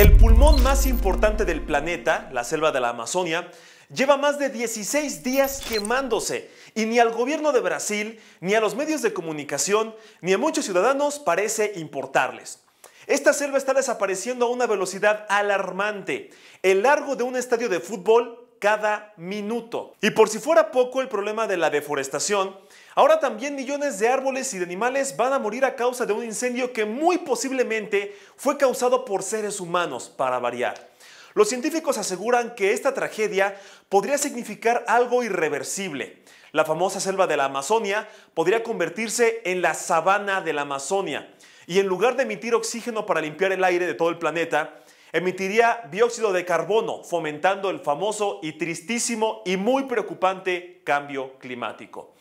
El pulmón más importante del planeta, la selva de la Amazonia, lleva más de 16 días quemándose y ni al gobierno de Brasil, ni a los medios de comunicación, ni a muchos ciudadanos parece importarles. Esta selva está desapareciendo a una velocidad alarmante. El largo de un estadio de fútbol cada minuto. Y por si fuera poco el problema de la deforestación, ahora también millones de árboles y de animales van a morir a causa de un incendio que muy posiblemente fue causado por seres humanos, para variar. Los científicos aseguran que esta tragedia podría significar algo irreversible. La famosa selva de la Amazonia podría convertirse en la sabana de la Amazonia. Y en lugar de emitir oxígeno para limpiar el aire de todo el planeta, emitiría dióxido de carbono, fomentando el famoso y tristísimo y muy preocupante cambio climático.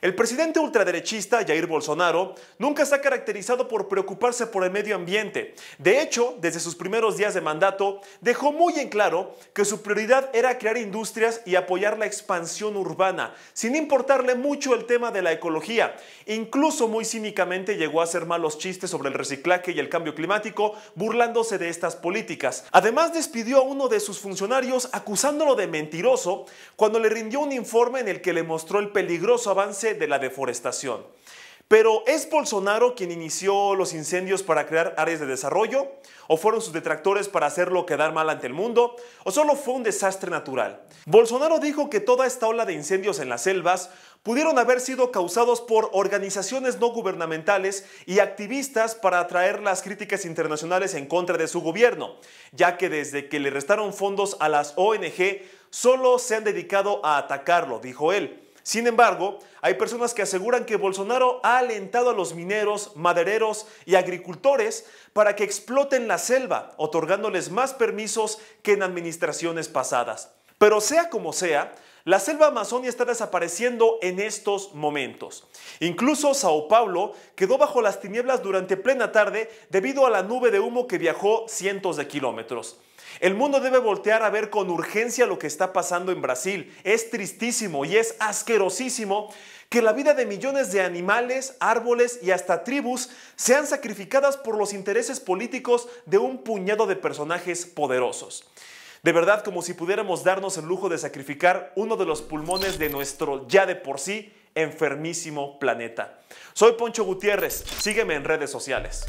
El presidente ultraderechista Jair Bolsonaro nunca se ha caracterizado por preocuparse por el medio ambiente. De hecho, desde sus primeros días de mandato, dejó muy en claro que su prioridad era crear industrias y apoyar la expansión urbana, sin importarle mucho el tema de la ecología. Incluso muy cínicamente llegó a hacer malos chistes sobre el reciclaje y el cambio climático, burlándose de estas políticas. Además, despidió a uno de sus funcionarios acusándolo de mentiroso cuando le rindió un informe en el que le mostró el peligroso avance de la deforestación. Pero ¿es Bolsonaro quien inició los incendios para crear áreas de desarrollo? ¿O fueron sus detractores para hacerlo quedar mal ante el mundo? ¿O solo fue un desastre natural? Bolsonaro dijo que toda esta ola de incendios en las selvas pudieron haber sido causados por organizaciones no gubernamentales y activistas para atraer las críticas internacionales en contra de su gobierno, ya que desde que le restaron fondos a las ONG solo se han dedicado a atacarlo, dijo él. Sin embargo, hay personas que aseguran que Bolsonaro ha alentado a los mineros, madereros y agricultores para que exploten la selva, otorgándoles más permisos que en administraciones pasadas. Pero sea como sea, la selva amazonia está desapareciendo en estos momentos. Incluso Sao Paulo quedó bajo las tinieblas durante plena tarde debido a la nube de humo que viajó cientos de kilómetros. El mundo debe voltear a ver con urgencia lo que está pasando en Brasil. Es tristísimo y es asquerosísimo que la vida de millones de animales, árboles y hasta tribus sean sacrificadas por los intereses políticos de un puñado de personajes poderosos. De verdad, como si pudiéramos darnos el lujo de sacrificar uno de los pulmones de nuestro ya de por sí enfermísimo planeta. Soy Poncho Gutiérrez, sígueme en redes sociales.